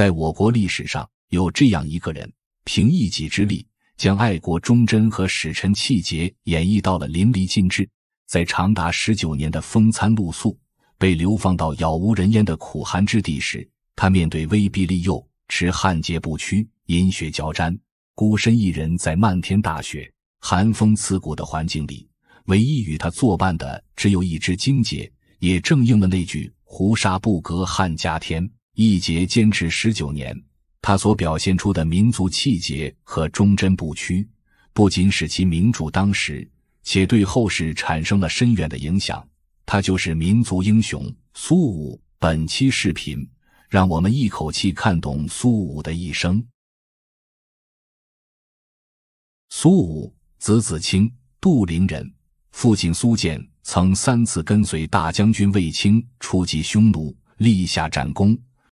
在我国历史上，有这样一个人，凭一己之力将爱国、忠贞和使臣气节演绎到了淋漓尽致。在长达十九年的风餐露宿、被流放到杳无人烟的苦寒之地时，他面对威逼利诱，持汉节不屈，饮血交战，孤身一人在漫天大雪、寒风刺骨的环境里，唯一与他作伴的只有一只荆棘，也正应了那句“胡沙不隔汉家天”。一节坚持十九年，他所表现出的民族气节和忠贞不屈，不仅使其名著当时，且对后世产生了深远的影响。他就是民族英雄苏武。本期视频，让我们一口气看懂苏武的一生。苏武，字子卿，杜陵人。父亲苏建曾三次跟随大将军卫青出击匈奴，立下战功。